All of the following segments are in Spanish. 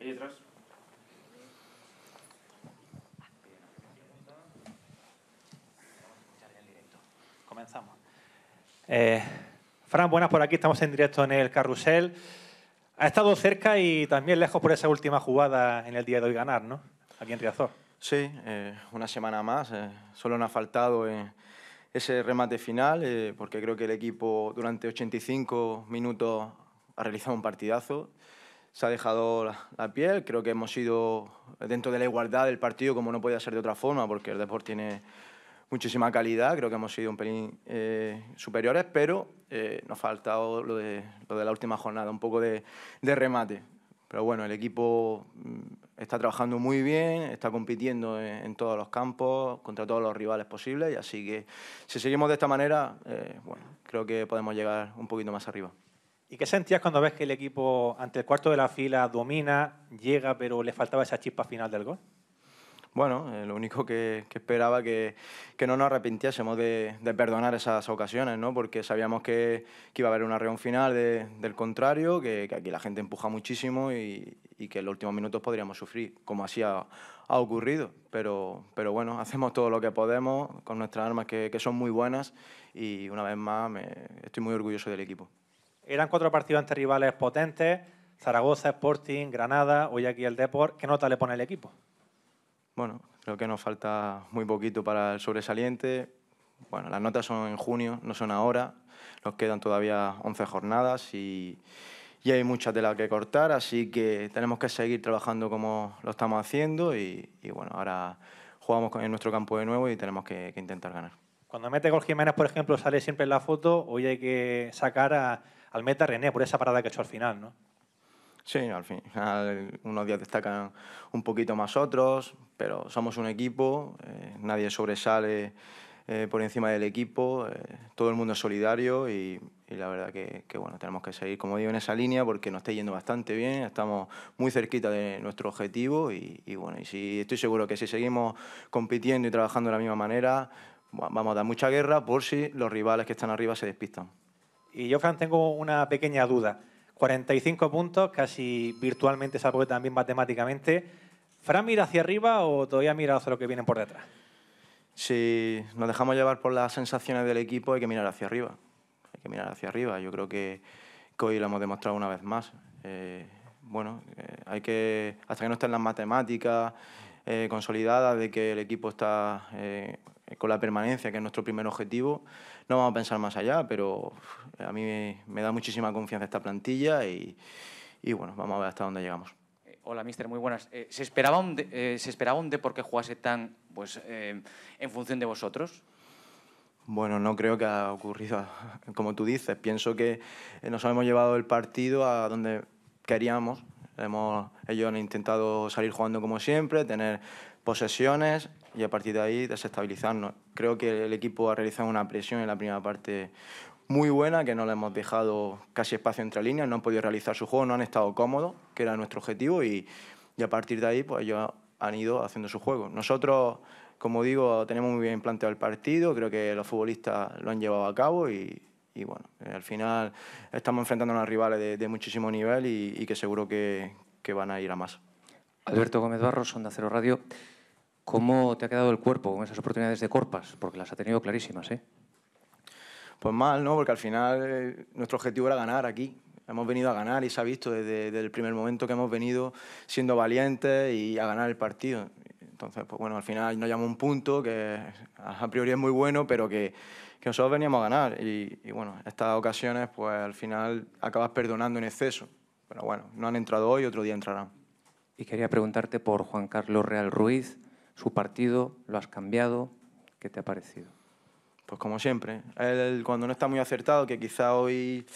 Y detrás. Comenzamos. Eh, Fran, buenas por aquí. Estamos en directo en el carrusel. Ha estado cerca y también lejos por esa última jugada en el día de hoy ganar, ¿no? Aquí en Riazor. Sí, eh, una semana más. Eh, solo nos ha faltado eh, ese remate final porque creo que el equipo durante 85 minutos ha realizado un partidazo se ha dejado la, piel. Creo que hemos sido dentro de la igualdad del partido, como no podía ser de otra forma, porque el deporte tiene muchísima calidad. Creo que hemos sido un pelín eh, superiores, pero eh, nos ha faltado lo de, lo de, la última jornada, un poco de, de remate. Pero bueno, el equipo mm, está trabajando muy bien, está compitiendo en, todos los campos, contra todos los rivales posibles, y así que si seguimos de esta manera, eh, bueno, creo que podemos llegar un poquito más arriba. ¿Y qué sentías cuando ves que el equipo ante el cuarto de la fila domina, llega, pero le faltaba esa chispa final del gol? Bueno, eh, lo único que, esperaba que, que no nos arrepintiésemos de, perdonar esas ocasiones, ¿no? porque sabíamos que, iba a haber una reunión final del contrario, que, aquí la gente empuja muchísimo y, que en los últimos minutos podríamos sufrir, como así ha, ocurrido. Pero, pero bueno, hacemos todo lo que podemos con nuestras armas que, son muy buenas y una vez más estoy muy orgulloso del equipo eran cuatro partidos ante rivales potentes, Zaragoza, Sporting, Granada, hoy aquí el Deport. ¿Qué nota le pone el equipo? Bueno, creo que nos falta muy poquito para el sobresaliente. Bueno, las notas son en junio, no son ahora. Nos quedan todavía 11 jornadas y, y hay mucha tela que cortar, así que tenemos que seguir trabajando como lo estamos haciendo y, bueno, ahora jugamos en nuestro campo de nuevo y tenemos que, que intentar ganar. Cuando mete gol Jiménez, por ejemplo, sale siempre en la foto, hoy hay que sacar a al meta René por esa parada que ha hecho al final, ¿no? Sí, al final unos días destacan un poquito más otros, pero somos un equipo, eh, nadie sobresale eh, por encima del equipo, eh, todo el mundo es solidario y, la verdad que, bueno, tenemos que seguir, como digo, en esa línea porque nos está yendo bastante bien, estamos muy cerquita de nuestro objetivo y, y bueno, y si, estoy seguro que si seguimos compitiendo y trabajando de la misma manera, vamos a dar mucha guerra por si los rivales que están arriba se despistan. Y yo, Fran, tengo una pequeña duda. 45 puntos, casi virtualmente, salvo que también matemáticamente. ¿Fran mira hacia arriba o todavía mira hacia lo que viene por detrás? Si nos dejamos llevar por las sensaciones del equipo, hay que mirar hacia arriba. Hay que mirar hacia arriba. Yo creo que, hoy lo hemos demostrado una vez más. Eh, bueno, eh, hay que, hasta que no estén las matemáticas eh, consolidadas de que el equipo está con la permanencia, que es nuestro primer objetivo, no vamos a pensar más allá, pero eh, a mí me, da muchísima confianza esta plantilla y, y, bueno, vamos a ver hasta dónde llegamos. Eh, hola, mister, muy buenas. Eh, ¿se, esperaba un ¿Se esperaba un de por qué jugase tan pues, en función de vosotros? Bueno, no creo que ha ocurrido como tú dices. Pienso que nos hemos llevado el partido a donde queríamos. Hemos, ellos han intentado salir jugando como siempre, tener posesiones, y a partir de ahí desestabilizarnos. Creo que el equipo ha realizado una presión en la primera parte muy buena, que no le hemos dejado casi espacio entre líneas, no han podido realizar su juego, no han estado cómodos, que era nuestro objetivo, y, y, a partir de ahí pues ellos han ido haciendo su juego. Nosotros, como digo, tenemos muy bien planteado el partido, creo que los futbolistas lo han llevado a cabo y, y bueno, al final estamos enfrentando a unos rivales de, muchísimo nivel y, que seguro que, van a ir a más. Alberto Gómez Barros, de Cero Radio. ¿Cómo te ha quedado el cuerpo con esas oportunidades de Corpas? Porque las ha tenido clarísimas, ¿eh? Pues mal, ¿no? Porque al final eh, nuestro objetivo era ganar aquí. Hemos venido a ganar y se ha visto desde, el primer momento que hemos venido siendo valientes y a ganar el partido. Entonces, pues bueno, al final nos llamó un punto que a priori es muy bueno, pero que, nosotros veníamos a ganar. Y, y, bueno, estas ocasiones, pues al final acabas perdonando en exceso. Pero bueno, no han entrado hoy, otro día entrarán. Y quería preguntarte por Juan Carlos Real Ruiz su partido, lo has cambiado, ¿qué te ha parecido? Pues como siempre, él cuando no está muy acertado, que quizá hoy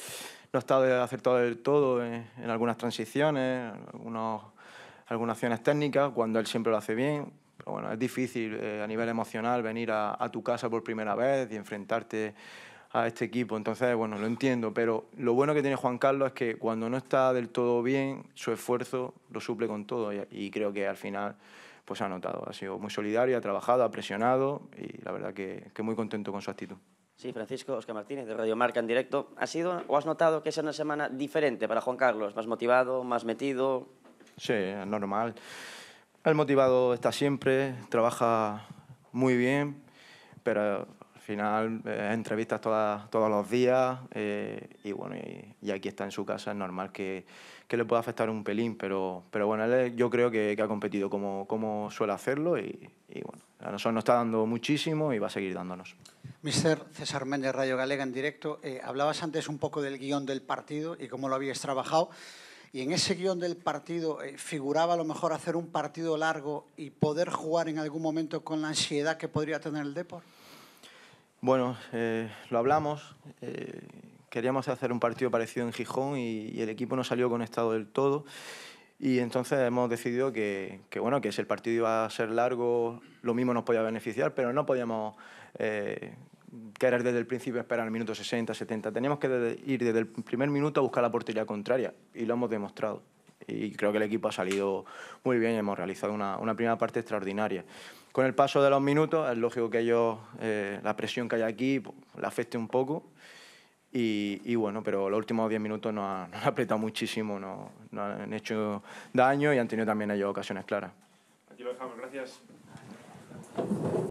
no está acertado del todo en, algunas transiciones, algunos, algunas acciones técnicas, cuando él siempre lo hace bien, pero bueno, es difícil eh, a nivel emocional venir a, tu casa por primera vez y enfrentarte a este equipo. Entonces, bueno, lo entiendo, pero lo bueno que tiene Juan Carlos es que cuando no está del todo bien, su esfuerzo lo suple con todo y creo que al final pues ha notado. Ha sido muy solidario, ha trabajado, ha presionado y la verdad que, que muy contento con su actitud. Sí, Francisco Oscar Martínez, de Radio Marca en directo. ¿Ha sido o has notado que es una semana diferente para Juan Carlos? ¿Más motivado, más metido? Sí, es normal. El motivado está siempre, trabaja muy bien, pero final, eh, entrevistas todos los días eh, y bueno, y, aquí está en su casa, es normal que, que, le pueda afectar un pelín, pero, pero bueno, yo creo que, ha competido como, como suele hacerlo y, bueno, a nosotros nos está dando muchísimo y va a seguir dándonos. Mister César Méndez, Rayo Galega en directo, eh, hablabas antes un poco del guión del partido y cómo lo habías trabajado. Y en ese guión del partido figuraba a lo mejor hacer un partido largo y poder jugar en algún momento con la ansiedad que podría tener el deporte. Bueno, eh, lo hablamos. Eh, queríamos hacer un partido parecido en Gijón y, el equipo no salió conectado del todo. Y entonces hemos decidido que, bueno, que si el partido iba a ser largo, lo mismo nos podía beneficiar, pero no podíamos eh, querer desde el principio esperar el minuto 60, 70. Teníamos que ir desde el primer minuto a buscar la portería contraria y lo hemos demostrado y creo que el equipo ha salido muy bien y hemos realizado una, primera parte extraordinaria. Con el paso de los minutos es lógico que ellos, eh, la presión que hay aquí, pues, la afecte un poco. Y, bueno, pero los últimos 10 minutos nos, han, apretado muchísimo, nos, han hecho daño y han tenido también ellos ocasiones claras. Aquí lo dejamos, gracias.